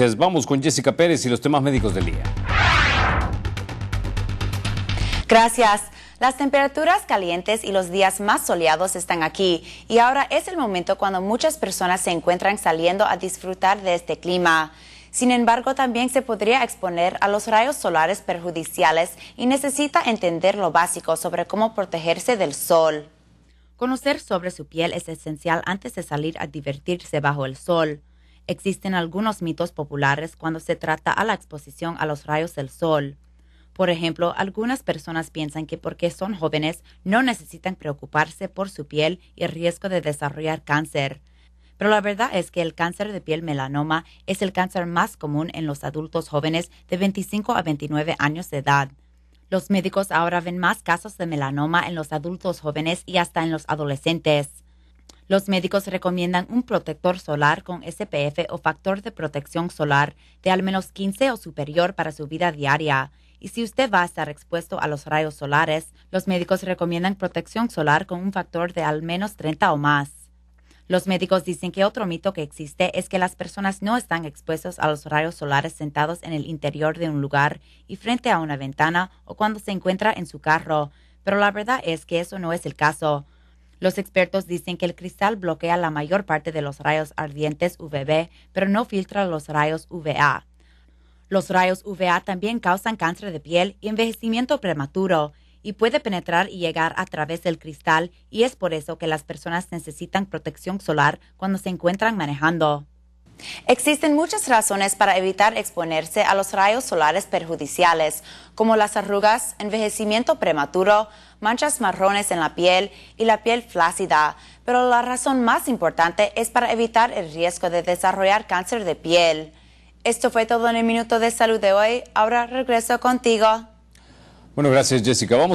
Pues vamos con Jessica Pérez y los temas médicos del día. Gracias. Las temperaturas calientes y los días más soleados están aquí y ahora es el momento cuando muchas personas se encuentran saliendo a disfrutar de este clima. Sin embargo, también se podría exponer a los rayos solares perjudiciales y necesita entender lo básico sobre cómo protegerse del sol. Conocer sobre su piel es esencial antes de salir a divertirse bajo el sol. Existen algunos mitos populares cuando se trata a la exposición a los rayos del sol. Por ejemplo, algunas personas piensan que porque son jóvenes no necesitan preocuparse por su piel y el riesgo de desarrollar cáncer. Pero la verdad es que el cáncer de piel melanoma es el cáncer más común en los adultos jóvenes de 25 a 29 años de edad. Los médicos ahora ven más casos de melanoma en los adultos jóvenes y hasta en los adolescentes. Los médicos recomiendan un protector solar con SPF o factor de protección solar de al menos 15 o superior para su vida diaria. Y si usted va a estar expuesto a los rayos solares, los médicos recomiendan protección solar con un factor de al menos 30 o más. Los médicos dicen que otro mito que existe es que las personas no están expuestas a los rayos solares sentados en el interior de un lugar y frente a una ventana o cuando se encuentra en su carro, pero la verdad es que eso no es el caso. Los expertos dicen que el cristal bloquea la mayor parte de los rayos ardientes UVB, pero no filtra los rayos UVA. Los rayos UVA también causan cáncer de piel y envejecimiento prematuro y puede penetrar y llegar a través del cristal y es por eso que las personas necesitan protección solar cuando se encuentran manejando. Existen muchas razones para evitar exponerse a los rayos solares perjudiciales, como las arrugas, envejecimiento prematuro, manchas marrones en la piel y la piel flácida, pero la razón más importante es para evitar el riesgo de desarrollar cáncer de piel. Esto fue todo en el Minuto de Salud de hoy. Ahora regreso contigo. Bueno, gracias Jessica.